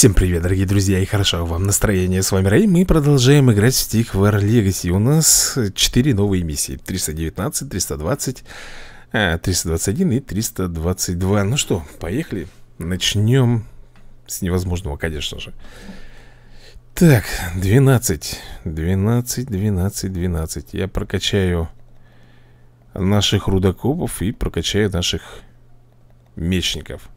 Всем привет, дорогие друзья, и хорошо вам настроение. С вами Рэй, мы продолжаем играть в Stick War Legacy. У нас 4 новые миссии. 319, 320, 321 и 322. Ну что, поехали. Начнем с невозможного, конечно же. Так, 12, 12, 12, 12. Я прокачаю наших рудокопов и прокачаю наших мечников.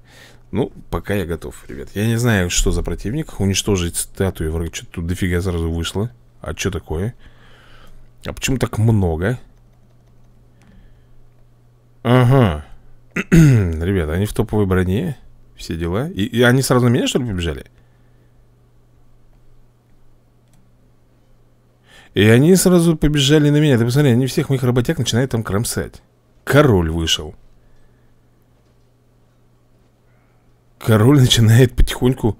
Ну, пока я готов, ребят Я не знаю, что за противник Уничтожить статую врага Что-то тут дофига сразу вышло А что такое? А почему так много? Ага Ребята, они в топовой броне Все дела и, и они сразу на меня, что ли, побежали? И они сразу побежали на меня Ты посмотри, они всех моих работяг начинают там кромсать Король вышел Король начинает потихоньку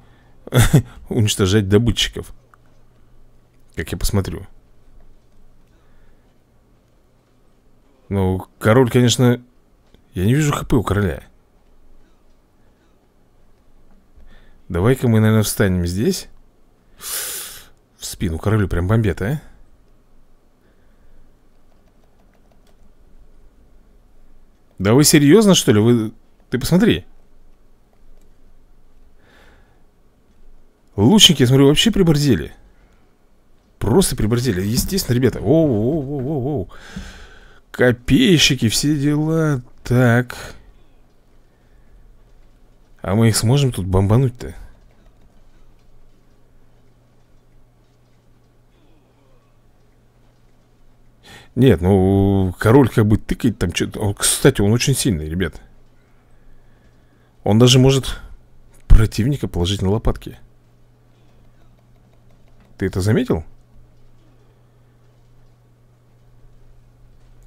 уничтожать добытчиков. Как я посмотрю. Ну, король, конечно... Я не вижу хп у короля. Давай-ка мы, наверное, встанем здесь. В спину королю прям бомбет, а? Да вы серьезно, что ли? Вы... Ты посмотри. Лучники, я смотрю, вообще прибордели. Просто прибордели. Естественно, ребята. о, о, о, о, о, Копейщики, все дела. Так. А мы их сможем тут бомбануть-то? Нет, ну, король как бы тыкает там что-то. Кстати, он очень сильный, ребят. Он даже может противника положить на лопатки. Ты это заметил?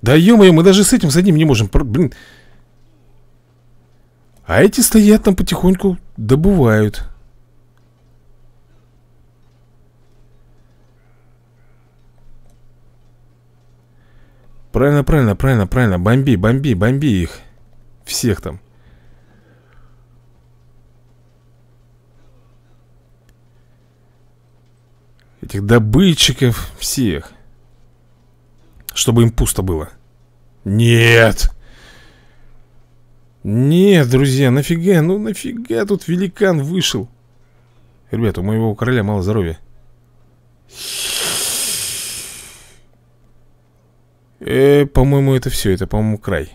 Да ё-моё, мы даже с этим, с одним не можем. Блин. А эти стоят там потихоньку, добывают. Правильно, правильно, правильно, правильно. Бомби, бомби, бомби их. Всех там. Этих добытчиков, всех Чтобы им пусто было Нет Нет, друзья, нафига, ну нафига тут великан вышел Ребята, у моего короля мало здоровья э, По-моему, это все, это, по-моему, край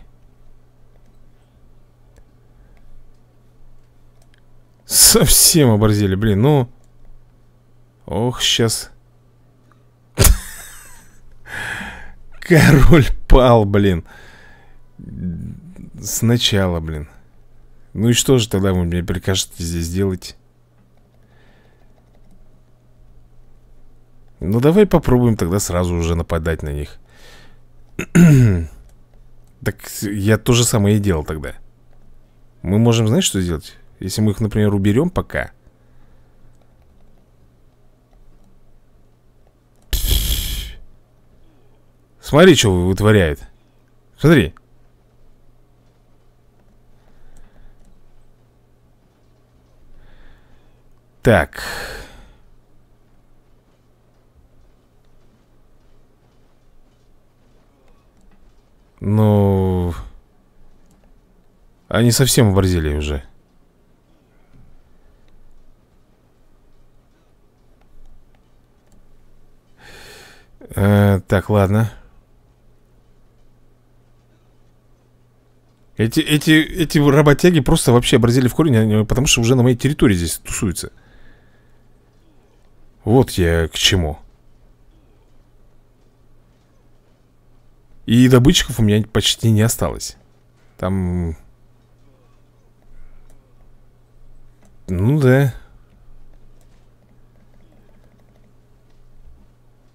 Совсем оборзели, блин, ну... Но... Ох, сейчас... Король пал, блин. Сначала, блин. Ну и что же тогда вы мне прикажете здесь делать? Ну давай попробуем тогда сразу уже нападать на них. так я то же самое и делал тогда. Мы можем, знаешь, что сделать? Если мы их, например, уберем пока Смотри, что вытворяет. Смотри. Так. Ну... Они совсем оборзели уже. Э, так, ладно. Эти, эти, эти работяги просто вообще образили в корень, потому что уже на моей территории здесь тусуются. Вот я к чему. И добытчиков у меня почти не осталось. Там... Ну да.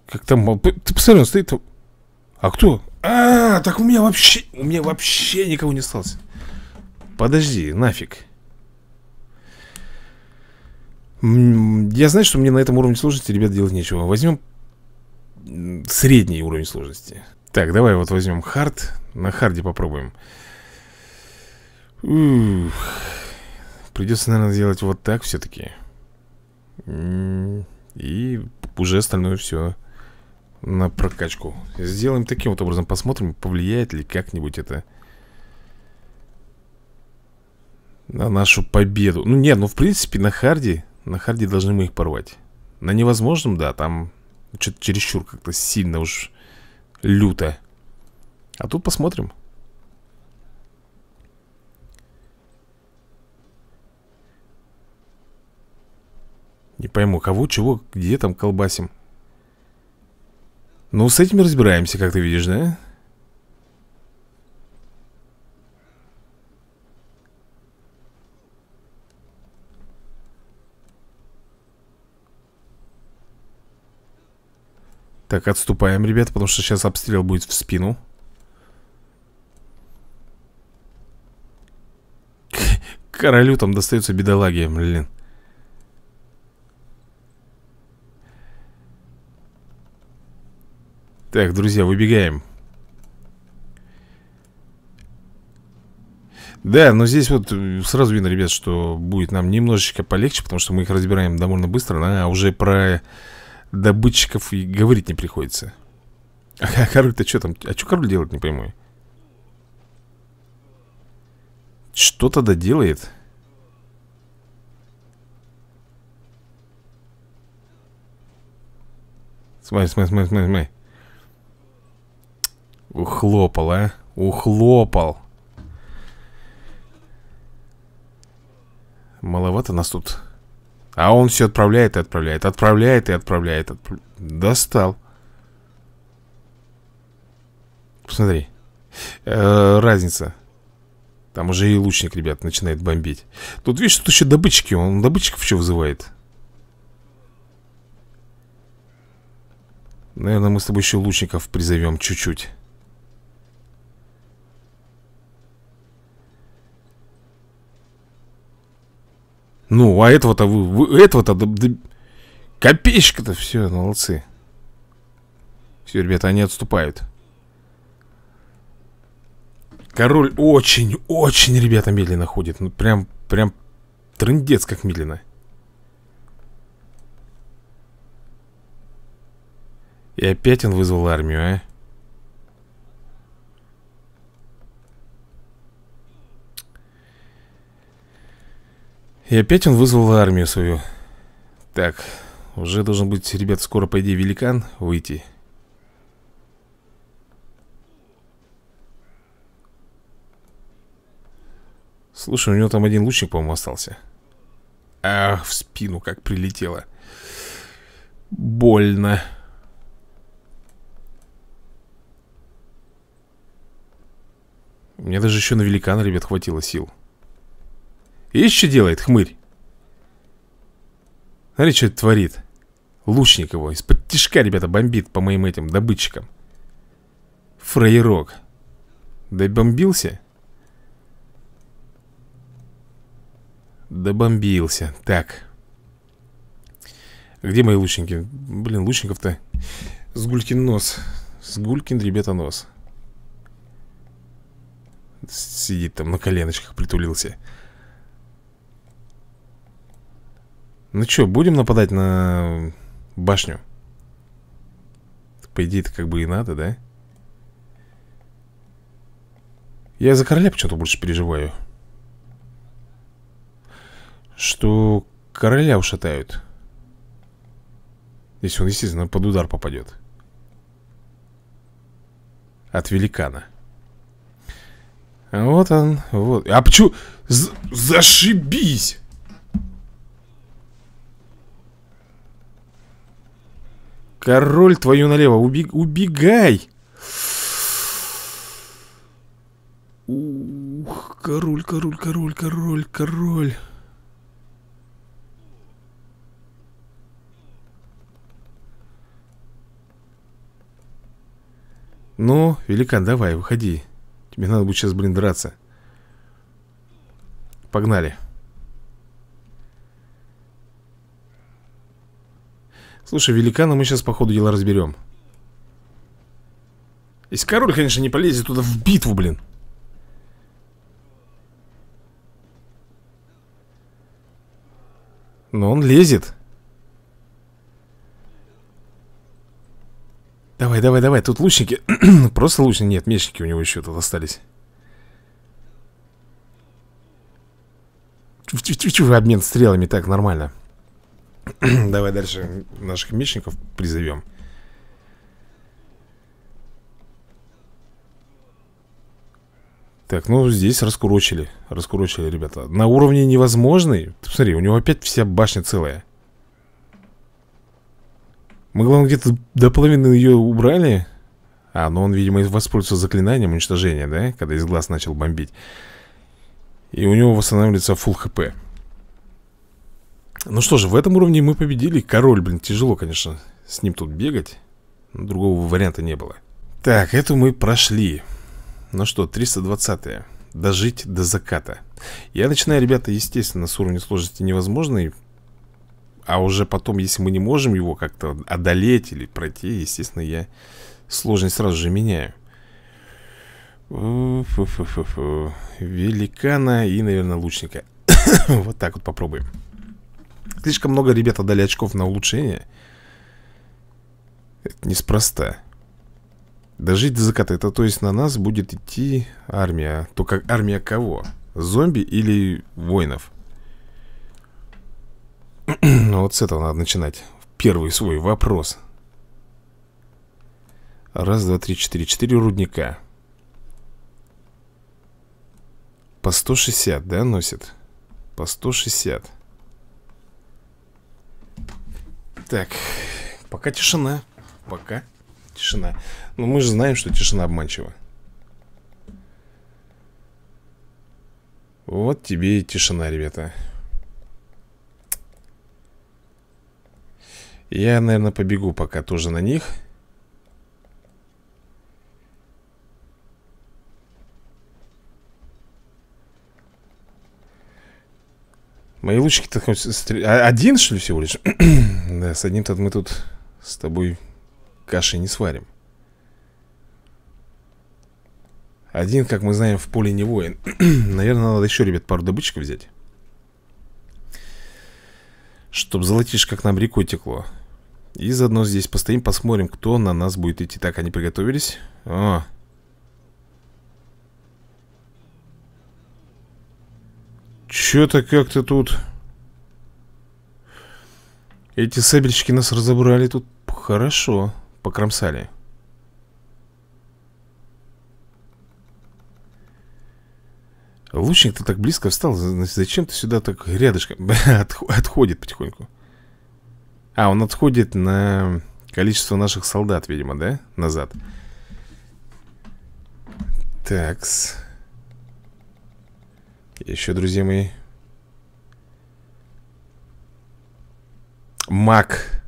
Как там... Ты посмотри, он стоит... А кто? А, так у меня вообще... У меня вообще никого не осталось. Подожди, нафиг. Я знаю, что мне на этом уровне сложности, ребят, делать нечего. Возьмем средний уровень сложности. Так, давай вот возьмем хард. На харде попробуем. Ух. Придется, наверное, сделать вот так все-таки. И уже остальное все на прокачку Сделаем таким вот образом, посмотрим, повлияет ли как-нибудь это На нашу победу Ну нет, ну в принципе на харде, на харде должны мы их порвать На невозможном, да, там что-то чересчур как-то сильно уж люто А тут посмотрим Не пойму, кого, чего, где там колбасим ну, с этими разбираемся, как ты видишь, да? Так, отступаем, ребята, потому что сейчас обстрел будет в спину. Королю там достается бедолаги, блин. Так, друзья, выбегаем Да, но здесь вот э, сразу видно, ребят, что будет нам немножечко полегче Потому что мы их разбираем довольно быстро А уже про добытчиков и говорить не приходится А король-то что там? А что король делает, не пойму Что тогда делает? Смотри, смотри, смотри, смотри, смотри Ухлопал, а? Ухлопал. Маловато нас тут. А он все отправляет и отправляет. Отправляет и отправляет. Отп... Достал. Посмотри. Э -э разница. Там уже и лучник, ребят, начинает бомбить. Тут видишь, тут еще добычки, Он добытчиков еще вызывает. Наверное, мы с тобой еще лучников призовем чуть-чуть. Ну, а этого-то вы, вы этого-то да, да, копеечка-то все, молодцы. Все, ребята, они отступают. Король очень, очень, ребята, медленно ходит. Ну, прям, прям трындец как медленно. И опять он вызвал армию, а? И опять он вызвал армию свою. Так, уже должен быть, ребят, скоро, по идее, великан выйти. Слушай, у него там один лучник, по-моему, остался. Ах, в спину как прилетело. Больно. Мне даже еще на великана, ребят, хватило сил. Ишь, что делает, хмырь. Смотри, что это творит. Лучник его. Из-под тишка, ребята, бомбит по моим этим добытчикам. Фрейрок. Да бомбился? да бомбился. Так. Где мои лучники? Блин, лучников-то... Сгулькин нос. Сгулькин, ребята, нос. Сидит там на коленочках, притулился. Ну что, будем нападать на башню? По идее, это как бы и надо, да? Я за короля почему-то больше переживаю. Что короля ушатают. Если он, естественно, под удар попадет. От великана. А вот он, вот. А почему... З зашибись! Король твою налево, убег... убегай! Ух, король, король, король, король, король. Ну, великан, давай, выходи. Тебе надо будет сейчас, блин, драться. Погнали. Слушай, великана мы сейчас по ходу дела разберем Если король, конечно, не полезет туда в битву, блин Но он лезет Давай, давай, давай, тут лучники Просто лучники, нет, мечники у него еще тут остались Чу -чу -чу, обмен стрелами, так, нормально Давай дальше наших мечников призовем. Так, ну здесь раскурочили Раскурочили, ребята На уровне невозможный Ты посмотри, у него опять вся башня целая Мы, главное, где-то до половины ее убрали А, ну он, видимо, воспользовался заклинанием уничтожения, да? Когда из глаз начал бомбить И у него восстанавливается full хп ну что же, в этом уровне мы победили Король, блин, тяжело, конечно, с ним тут бегать Другого варианта не было Так, это мы прошли Ну что, 320 -е. Дожить до заката Я начинаю, ребята, естественно, с уровня сложности невозможной А уже потом, если мы не можем его как-то одолеть или пройти Естественно, я сложность сразу же меняю Фу -фу -фу Великана и, наверное, лучника Вот так вот попробуем Слишком много ребят отдали очков на улучшение. Это неспроста. Дожить до заката, это то есть на нас будет идти армия. То как армия кого? Зомби или воинов? ну вот с этого надо начинать. Первый свой вопрос. Раз, два, три, четыре. Четыре рудника. По 160, да, носит? По 160. Так, пока тишина. Пока тишина. Но мы же знаем, что тишина обманчива. Вот тебе и тишина, ребята. Я, наверное, побегу пока тоже на них. Мои лучики-то хоть а, Один, что ли, всего лишь? да, с одним-то мы тут с тобой каши не сварим. Один, как мы знаем, в поле не воин. Наверное, надо еще, ребят, пару добычек взять. Чтоб золотишь, как нам рекой текло. И заодно здесь постоим, посмотрим, кто на нас будет идти. Так, они приготовились. О, что то как-то тут... Эти сабельщики нас разобрали тут хорошо. Покромсали. Лучник-то так близко встал. Зачем ты сюда так рядышком? отходит потихоньку. А, он отходит на количество наших солдат, видимо, да? Назад. Такс еще, друзья мои? Маг.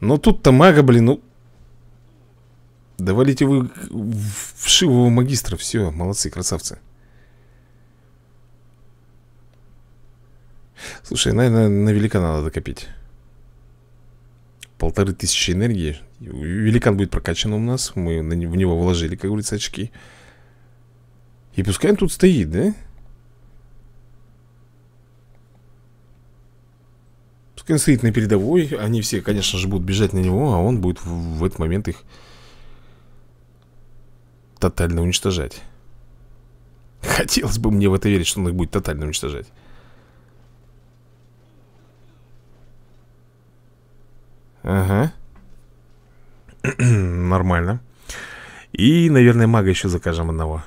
Но ну, тут-то мага, блин, ну... Да валите вы вшивого магистра, все, молодцы, красавцы. Слушай, наверное, на великана надо копить. Полторы тысячи энергии. Великан будет прокачан у нас. Мы в него вложили, как говорится, очки. И пускай он тут стоит, да? Пускай он стоит на передовой Они все, конечно же, будут бежать на него А он будет в, в этот момент их Тотально уничтожать Хотелось бы мне в это верить, что он их будет тотально уничтожать Ага Нормально И, наверное, мага еще закажем одного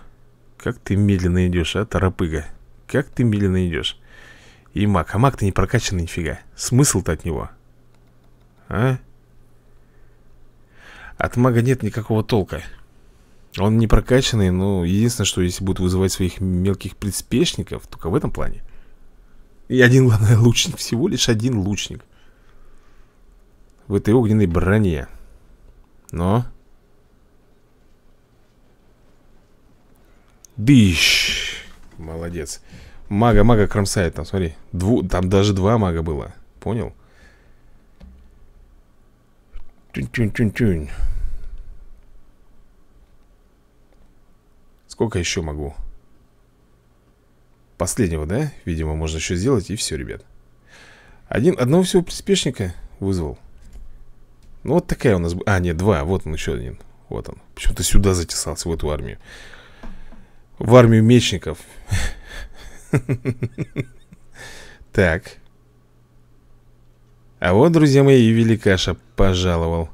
как ты медленно идешь, а, торопыга? Как ты медленно идешь? И маг, а маг-то не прокачанный нифига. Смысл-то от него. А? От мага нет никакого толка. Он не прокачанный, но единственное, что если будут вызывать своих мелких приспешников, только в этом плане. И один, главное, лучник. Всего лишь один лучник. В этой огненной броне. Но... Дыщ. Молодец. Мага, мага кромсает там, смотри. Дву... Там даже два мага было. Понял? Тюнь-тюнь-тюнь-тюнь. Сколько еще могу? Последнего, да? Видимо, можно еще сделать, и все, ребят. Один, одного всего приспешника вызвал. Ну, вот такая у нас... А, нет, два. Вот он еще один. Вот он. Почему-то сюда затесался, в эту армию в армию мечников. Так. А вот, друзья мои, и великаша пожаловал.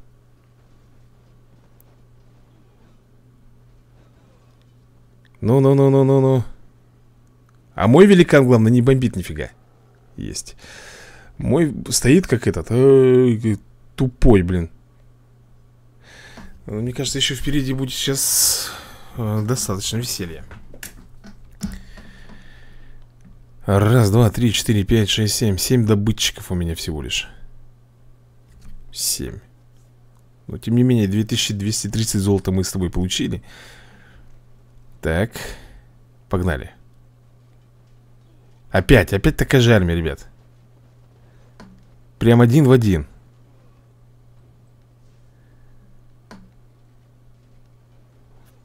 Ну-ну-ну-ну-ну-ну. А мой великан, главное, не бомбит нифига. Есть. Мой стоит как этот. Э, э, тупой, блин. Ну, мне кажется, еще впереди будет сейчас Э, достаточно веселья. Раз, два, три, четыре, пять, шесть, семь. Семь добытчиков у меня всего лишь. Семь. Но тем не менее, 2230 золота мы с тобой получили. Так. Погнали. Опять, опять такая же армия, ребят. Прям один в один.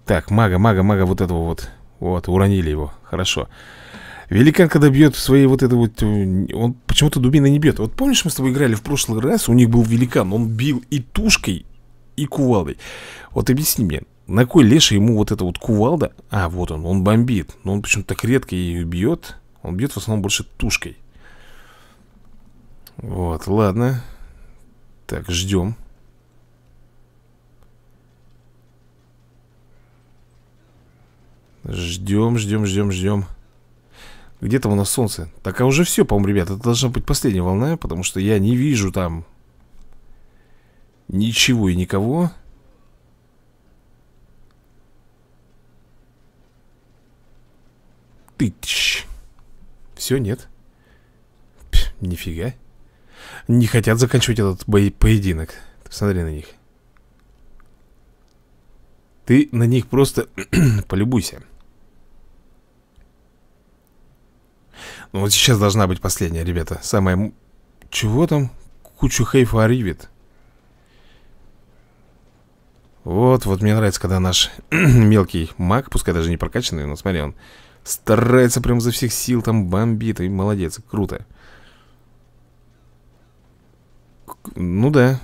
Так, мага, мага, мага вот этого вот. Вот, уронили его. Хорошо. Великан, когда бьет в своей вот это вот... Э, он почему-то дубиной не бьет. Вот помнишь, мы с тобой играли в прошлый раз, у них был великан. Он бил и тушкой, и кувалдой. Вот объясни мне, на кой Леша ему вот эта вот кувалда? А, вот он, он бомбит. Но он почему-то так редко ее бьет. Он бьет в основном больше тушкой. Вот, ладно. Так, ждем. Ждем, ждем, ждем, ждем. Где там у нас солнце? Так, а уже все, по-моему, ребят. Это должна быть последняя волна, потому что я не вижу там ничего и никого. Тыч. Все, нет. Пф, нифига. Не хотят заканчивать этот бо поединок. Посмотри на них. Ты на них просто полюбуйся. Ну вот сейчас должна быть последняя, ребята Самая... Чего там? куча хейфа оривит Вот, вот мне нравится, когда наш мелкий маг Пускай даже не прокачанный, но смотри, он старается прям за всех сил Там бомбит, и молодец, круто Ну да,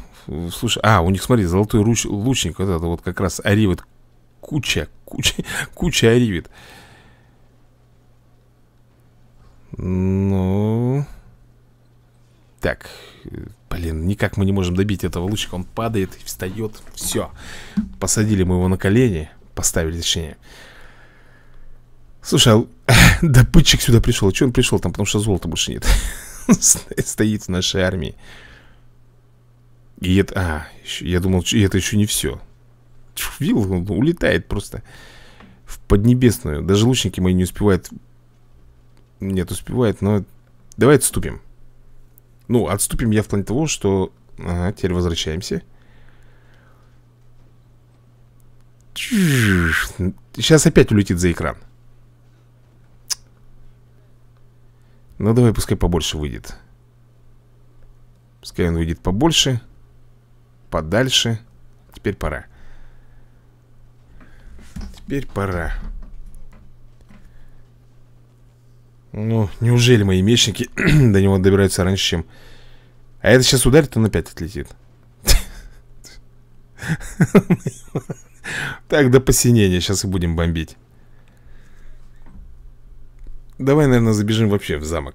слушай, а, у них, смотри, золотой руч, лучник, вот это вот как раз оривит куча, куча, куча оривит. Ну... Так, блин, никак мы не можем добить этого лучика Он падает, встает, все Посадили мы его на колени Поставили, точнее Слушай, а добытчик сюда пришел А что он пришел там? Потому что золота больше нет Стоит в нашей армии И это... А, я думал, и это еще не все Видел, он улетает просто В Поднебесную Даже лучники мои не успевают нет, успевает, но давай отступим Ну, отступим я в плане того, что Ага, теперь возвращаемся Сейчас опять улетит за экран Ну, давай, пускай побольше выйдет Пускай он выйдет побольше Подальше Теперь пора Теперь пора Ну, неужели мои мечники до него добираются раньше, чем... А это сейчас ударит, он опять отлетит. Так, до посинения сейчас и будем бомбить. Давай, наверное, забежим вообще в замок.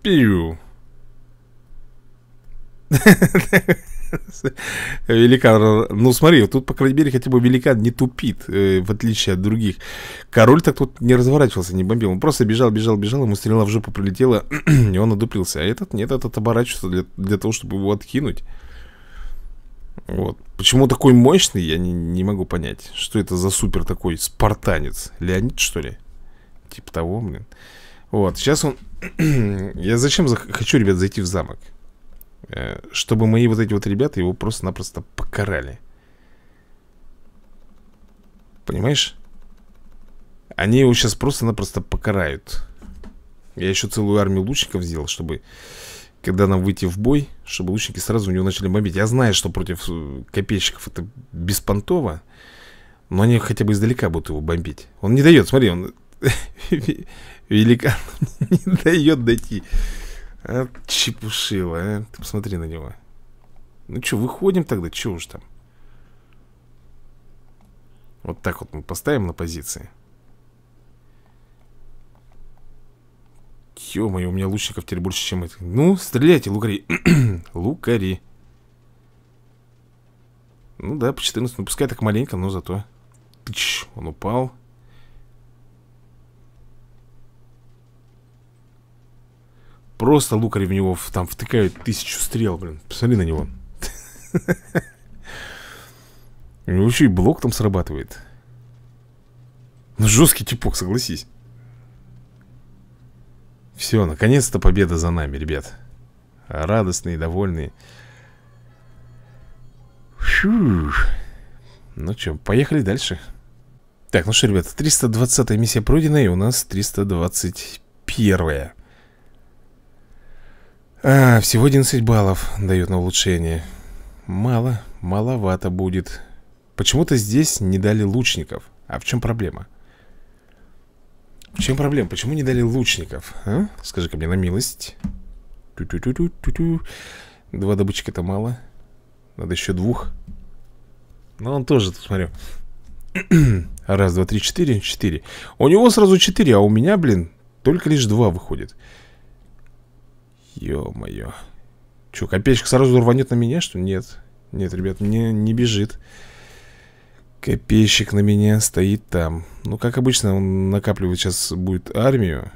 Пью. Великан, ну смотри, тут, по крайней мере, хотя бы великан не тупит, э, в отличие от других. Король так тут не разворачивался, не бомбил. Он просто бежал, бежал, бежал, ему стрела в жопу прилетела, и он одуплился. А этот нет, этот оборачивается для, для того, чтобы его откинуть. Вот. Почему такой мощный, я не, не могу понять. Что это за супер такой спартанец? Леонид, что ли? Типа того, блин. Вот, сейчас он... я зачем зах... хочу, ребят, зайти в замок? Э, чтобы мои вот эти вот ребята его просто-напросто покарали Понимаешь? Они его сейчас просто-напросто покарают Я еще целую армию лучников сделал, чтобы... Когда нам выйти в бой, чтобы лучники сразу у него начали бомбить Я знаю, что против э, копейщиков это беспонтово но они хотя бы издалека будут его бомбить Он не дает, смотри, он Великан не дает дойти а, чепушила, а. Ты посмотри на него. Ну что, выходим тогда? Че уж там? Вот так вот мы поставим на позиции. Ё-моё, у меня лучников теперь больше, чем это. Ну, стреляйте, лукари. лукари. Ну да, по 14. Ну, пускай так маленько, но зато. Тыч, он упал. Просто лукари в него там втыкают тысячу стрел, блин. Посмотри на него. Вообще и блок там срабатывает. Ну, жесткий типок, согласись. Все, наконец-то победа за нами, ребят. Радостные, довольные. Фух. Ну что, поехали дальше. Так, ну что, ребят, 320-я миссия пройдена, и у нас 321-я. А, всего 11 баллов дают на улучшение. Мало, маловато будет. Почему-то здесь не дали лучников. А в чем проблема? В чем проблема? Почему не дали лучников? А? Скажи-ка мне на милость. Ту -ту -ту -ту -ту -ту. Два добычек это мало. Надо еще двух. Но ну, он тоже, тут смотрю. Раз, два, три, четыре, четыре. У него сразу четыре, а у меня, блин, только лишь два выходит. Ё-моё. чё копеечка сразу рванет на меня, что Нет. Нет, ребят, мне не бежит. Копейщик на меня стоит там. Ну, как обычно, он накапливает сейчас будет армию.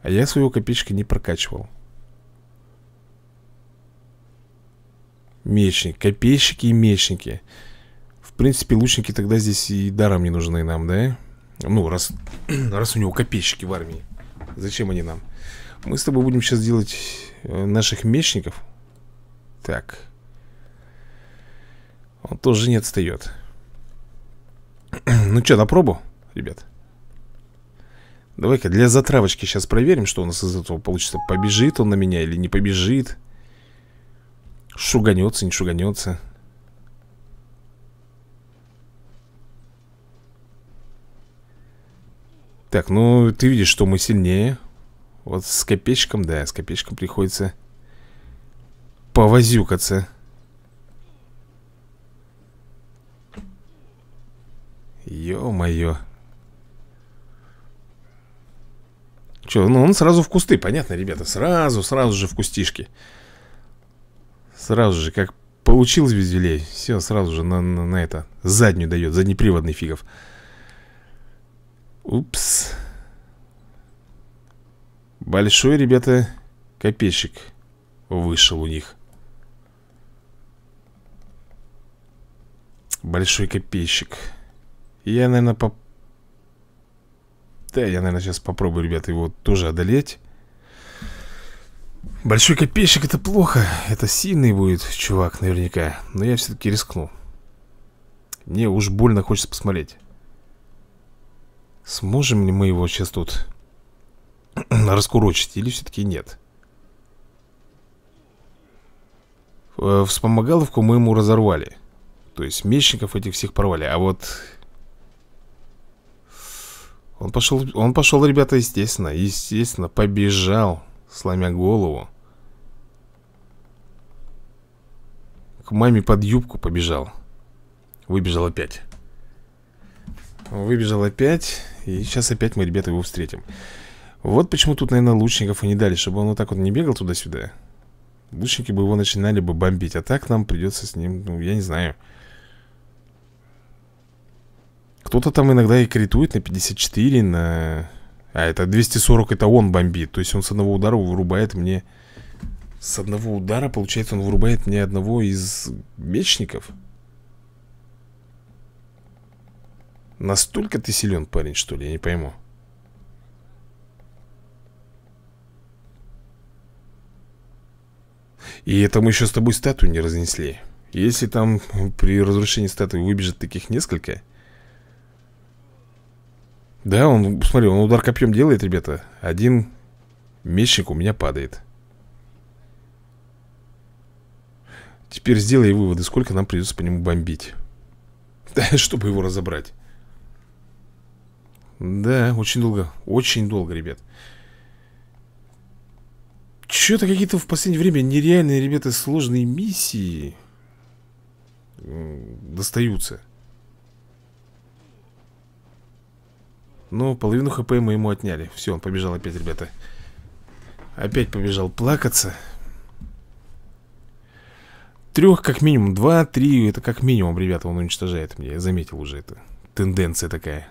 А я своего копейщика не прокачивал. Мечник. Копейщики и мечники. В принципе, лучники тогда здесь и даром не нужны нам, да? Ну, раз, раз у него копейщики в армии. Зачем они нам? Мы с тобой будем сейчас делать э, наших мечников. Так. Он тоже не отстает. ну что, на пробу, ребят? Давай-ка для затравочки сейчас проверим, что у нас из этого получится. Побежит он на меня или не побежит? Шуганется, не шуганется. Так, ну ты видишь, что мы сильнее вот с копейщиком, да, с копейщиком приходится повозюкаться. Ё-моё. Чё, ну он сразу в кусты, понятно, ребята Сразу, сразу же в кустишки Сразу же, как получил звездюлей Все, сразу же на, на, на это Заднюю дает, заднеприводный фигов Упс Большой, ребята, копейщик вышел у них. Большой копейщик. Я, наверное, по... Да, я, наверное, сейчас попробую, ребята, его тоже одолеть. Большой копейщик это плохо. Это сильный будет чувак наверняка. Но я все-таки рискну. Мне уж больно хочется посмотреть. Сможем ли мы его сейчас тут раскурочить или все-таки нет? Э, Вспомогаловку мы ему разорвали. То есть мечников этих всех порвали. А вот... Он пошел, он пошел, ребята, естественно, естественно, побежал, сломя голову. К маме под юбку побежал. Выбежал опять. Выбежал опять. И сейчас опять мы, ребята, его встретим. Вот почему тут, наверное, лучников и не дали, чтобы он вот так вот не бегал туда-сюда. Лучники бы его начинали бы бомбить, а так нам придется с ним, ну, я не знаю. Кто-то там иногда и критует на 54, на... А это 240, это он бомбит. То есть он с одного удара вырубает мне... С одного удара, получается, он вырубает мне одного из мечников. Настолько ты силен, парень, что ли? Я не пойму. И это мы еще с тобой статую не разнесли. Если там при разрушении статуи выбежит таких несколько... Да, он, смотри, он удар копьем делает, ребята. Один мечник у меня падает. Теперь сделай выводы, сколько нам придется по нему бомбить. Чтобы его разобрать. Да, очень долго, очень долго, ребят. Ребят. Что-то какие-то в последнее время нереальные, ребята, сложные миссии достаются. Ну, половину хп мы ему отняли. Все, он побежал опять, ребята. Опять побежал плакаться. Трех как минимум, два, три, это как минимум, ребята, он уничтожает меня. Я заметил уже это. Тенденция такая.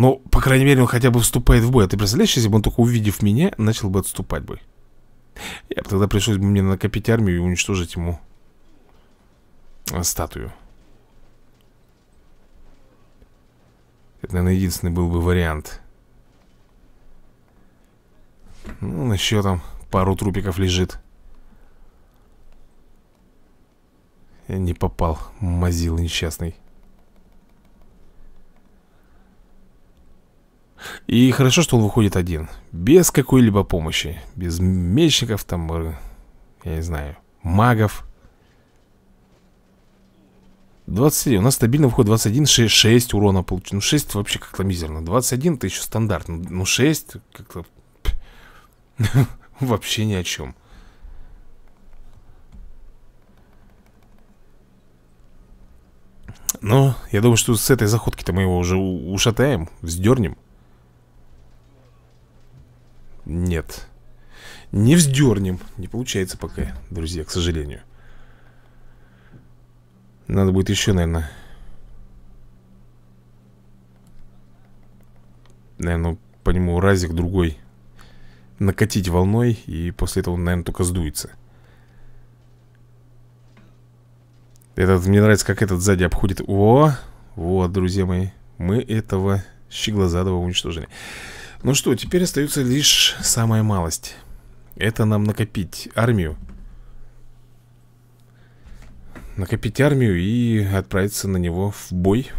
Ну, по крайней мере, он хотя бы вступает в бой. А ты представляешь, если бы он только увидев меня, начал бы отступать бы. Я бы тогда пришлось бы мне накопить армию и уничтожить ему э, статую. Это, наверное, единственный был бы вариант. Ну, еще там пару трупиков лежит. Я не попал, мазил несчастный. И хорошо, что он выходит один Без какой-либо помощи Без мечников, там, э, я не знаю, магов 27, у нас стабильно выходит 21, 6, 6 урона получено Ну 6 вообще как-то мизерно 21 это еще стандарт, ну 6 как-то Вообще ни о чем Но ну, я думаю, что с этой заходки-то мы его уже ушатаем, вздернем нет. Не вздернем. Не получается пока, друзья, к сожалению. Надо будет еще, наверное... Наверное, по нему разик другой накатить волной, и после этого он, наверное, только сдуется. Этот, мне нравится, как этот сзади обходит. О, вот, друзья мои, мы этого щеглозадого уничтожили. Ну что, теперь остается лишь самая малость. Это нам накопить армию. Накопить армию и отправиться на него в бой.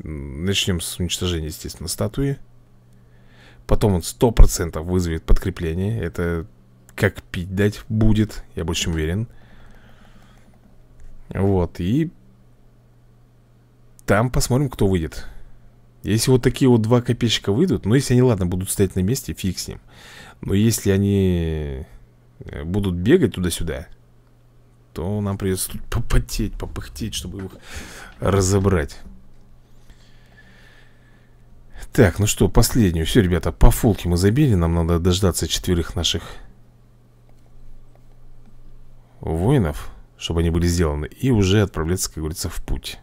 Начнем с уничтожения, естественно, статуи. Потом он 100% вызовет подкрепление. Это как пить дать будет, я больше чем уверен. Вот, и там посмотрим, кто выйдет. Если вот такие вот два копейчика выйдут Ну, если они, ладно, будут стоять на месте, фиг с ним Но если они э, будут бегать туда-сюда То нам придется тут попотеть, попыхтеть, чтобы их разобрать так, ну что, последнюю Все, ребята, по фулке мы забили Нам надо дождаться четверых наших Воинов Чтобы они были сделаны И уже отправляться, как говорится, в путь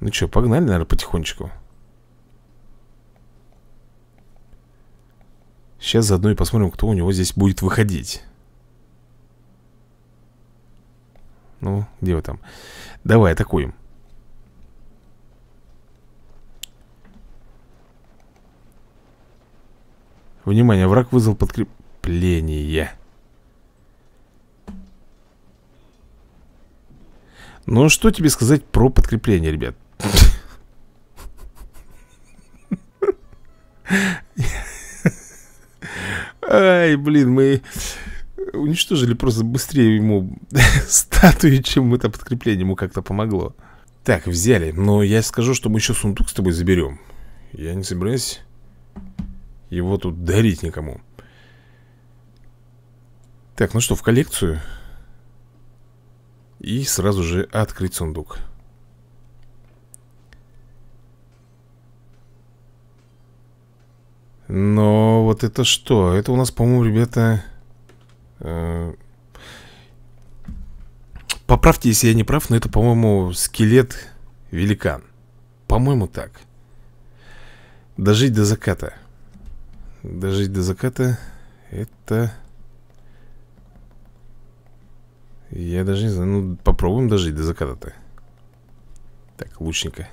Ну что, погнали, наверное, потихонечку Сейчас заодно и посмотрим, кто у него здесь будет выходить Ну, где вы там? Давай, атакуем Внимание, враг вызвал подкрепление Ну, что тебе сказать про подкрепление, ребят? Ай, блин, мы уничтожили просто быстрее ему статуи, чем это подкрепление ему как-то помогло. Так, взяли. Но я скажу, что мы еще сундук с тобой заберем. Я не собираюсь его тут дарить никому. Так, ну что, в коллекцию. И сразу же открыть сундук. Но вот это что? Это у нас, по-моему, ребята... Э Поправьте, если я не прав, но это, по-моему, скелет великан. По-моему, так. Дожить до заката. Дожить до заката. Это... Я даже не знаю. Ну, попробуем дожить до заката-то. Так, лучника.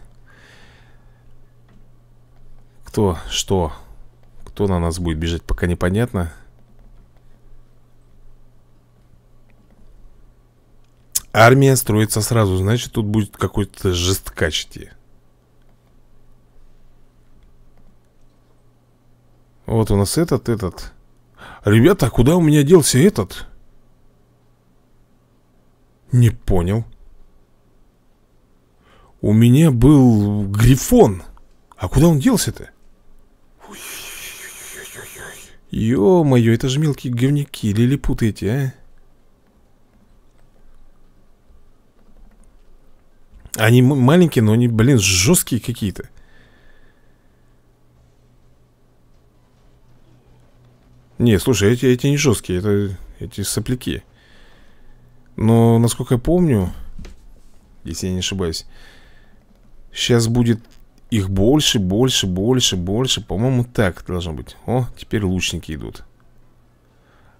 Кто? Что? Кто на нас будет бежать, пока непонятно Армия строится сразу, значит тут будет какой-то жесткачти Вот у нас этот, этот Ребята, а куда у меня делся этот? Не понял У меня был Грифон А куда он делся-то? Ё-моё, это же мелкие говнюки, лилипуты эти, а Они маленькие, но они, блин, жесткие какие-то Не, слушай, эти, эти не жесткие, это эти сопляки Но, насколько я помню, если я не ошибаюсь Сейчас будет их больше, больше, больше, больше По-моему, так должно быть О, теперь лучники идут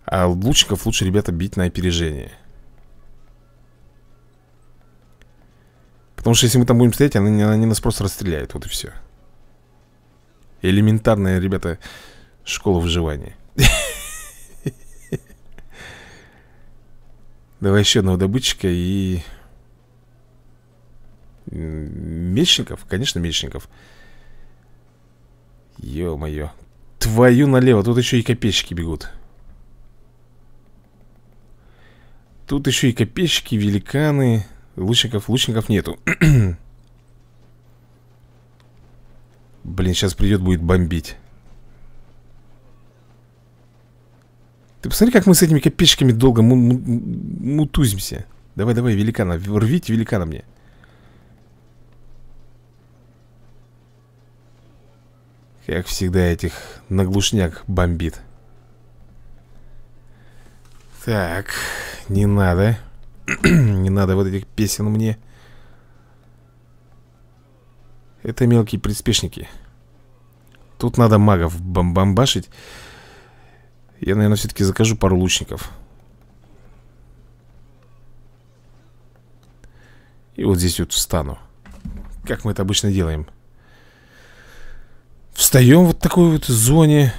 А лучников лучше, ребята, бить на опережение Потому что если мы там будем стоять, они, они нас просто расстреляют Вот и все Элементарная, ребята, школа выживания Давай еще одного добытчика и Э, Мечников? Конечно, Мечников. Ё-моё. Твою налево, тут еще и копейщики бегут. Тут еще и копейщики, великаны. Лучников, лучников нету. Блин, сейчас придет, будет бомбить. Ты посмотри, как мы с этими копейщиками долго му мутузимся. Давай, давай, великана, рвите великана мне. Как всегда этих наглушняк бомбит Так, не надо Не надо вот этих песен мне Это мелкие приспешники Тут надо магов бом бомбашить Я, наверное, все-таки закажу пару лучников И вот здесь вот встану Как мы это обычно делаем Встаем в вот такой вот зоне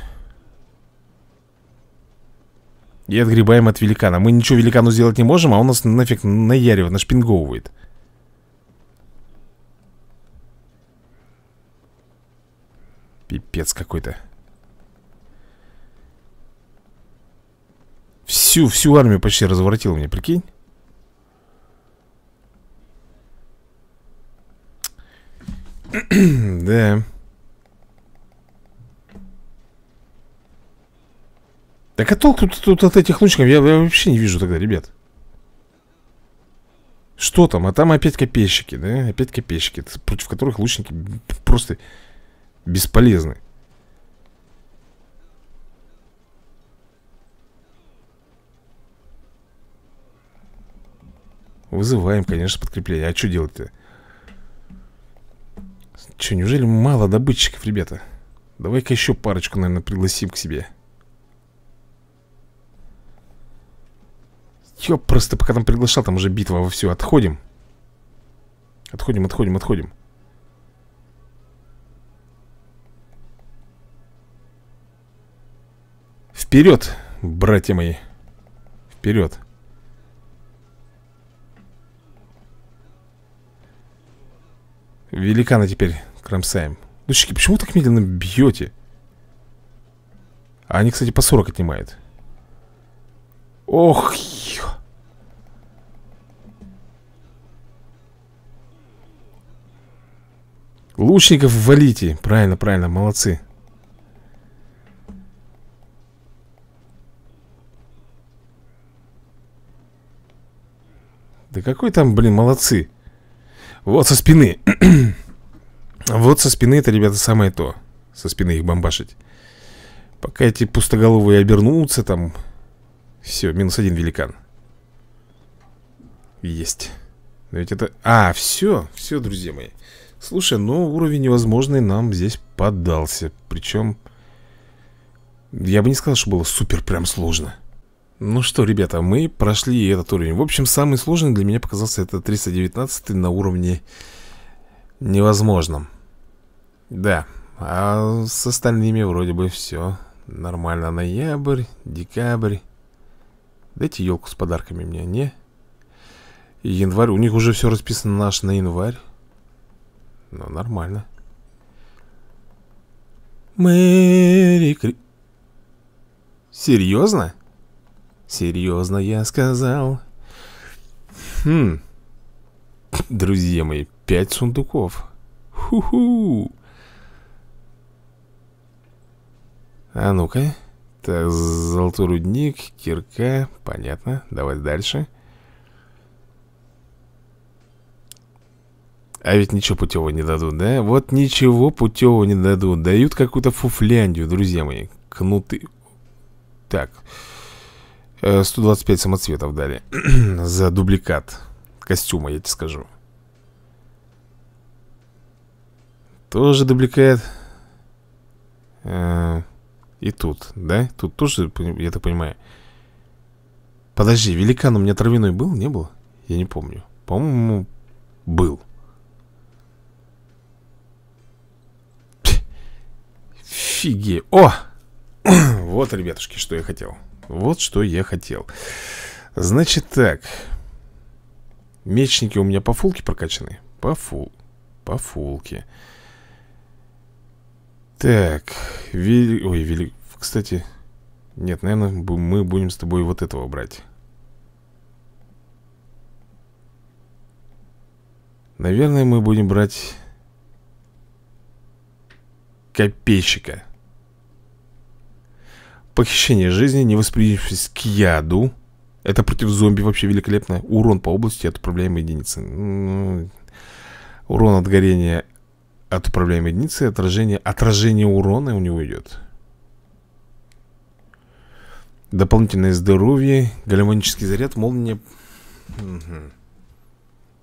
И отгребаем от великана Мы ничего великану сделать не можем А он нас нафиг наяривает, нашпинговывает Пипец какой-то Всю, всю армию почти разворотил мне, прикинь Да Так а толк тут, тут от этих лучников я, я вообще не вижу тогда, ребят. Что там? А там опять копейщики, да? Опять копейщики, против которых лучники просто бесполезны. Вызываем, конечно, подкрепление. А что делать-то? Че, неужели мало добытчиков, ребята? Давай-ка еще парочку, наверное, пригласим к себе. просто пока там приглашал, там уже битва во все, Отходим. Отходим, отходим, отходим. Вперед, братья мои. Вперед. Великана теперь кромсаем. Дочки, почему вы так медленно бьете? А они, кстати, по 40 отнимают. Ох, Лучников валите. Правильно, правильно, молодцы. Да какой там, блин, молодцы. Вот со спины. вот со спины это, ребята, самое то. Со спины их бомбашить. Пока эти пустоголовые обернутся там, все, минус один великан Есть Но ведь это... А, все, все, друзья мои Слушай, ну уровень невозможный нам здесь поддался Причем... Я бы не сказал, что было супер прям сложно ну что, ребята, мы прошли этот уровень В общем, самый сложный для меня показался это 319 на уровне невозможном Да, а с остальными вроде бы все нормально Ноябрь, декабрь Дайте елку с подарками мне, не? Январь, у них уже все расписано наш на январь Ну, нормально Мэри Кри... Серьезно? Серьезно, я сказал Хм Друзья мои, пять сундуков Ху-ху А ну-ка так, золотой рудник, кирка Понятно, давай дальше А ведь ничего путевого не дадут, да? Вот ничего путевого не дадут Дают какую-то фуфляндию, друзья мои Кнуты Так 125 э, самоцветов дали За дубликат костюма, я тебе скажу Тоже дубликат а, и тут, да? Тут тоже, я так понимаю Подожди, великан у меня травяной был, не был? Я не помню По-моему, был Фиги О! вот, ребятушки, что я хотел Вот что я хотел Значит так Мечники у меня по фулке прокачаны По фул По фулке так, вели... Ой, вели... Кстати, нет, наверное, мы будем с тобой вот этого брать Наверное, мы будем брать Копейщика Похищение жизни, невосприимчивость к яду Это против зомби вообще великолепно Урон по области, от управляемой единицы ну, Урон от горения от управляемой единицы отражение, отражение урона у него идет Дополнительное здоровье Гальванический заряд, молния угу.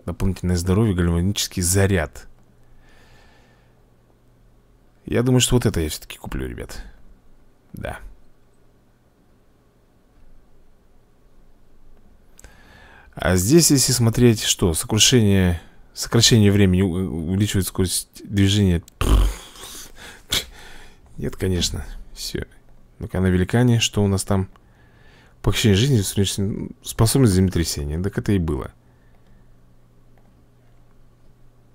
Дополнительное здоровье, гальванический заряд Я думаю, что вот это я все-таки куплю, ребят Да А здесь, если смотреть, что? Сокрушение Сокращение времени увеличивает скорость движения. Нет, конечно. Все. Ну-ка, на великане, что у нас там? Похищение жизни, способность землетрясения. Так это и было.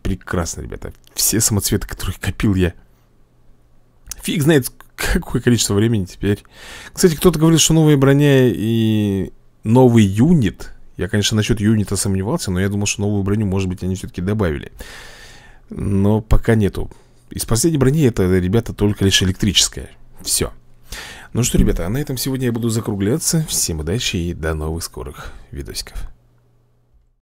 Прекрасно, ребята. Все самоцветы, которые копил я. Фиг знает, какое количество времени теперь. Кстати, кто-то говорил, что новая броня и новый юнит я, конечно, насчет юнита сомневался, но я думал, что новую броню, может быть, они все-таки добавили. Но пока нету. Из последней брони это, ребята, только лишь электрическая. Все. Ну что, ребята, а на этом сегодня я буду закругляться. Всем удачи и до новых скорых видосиков.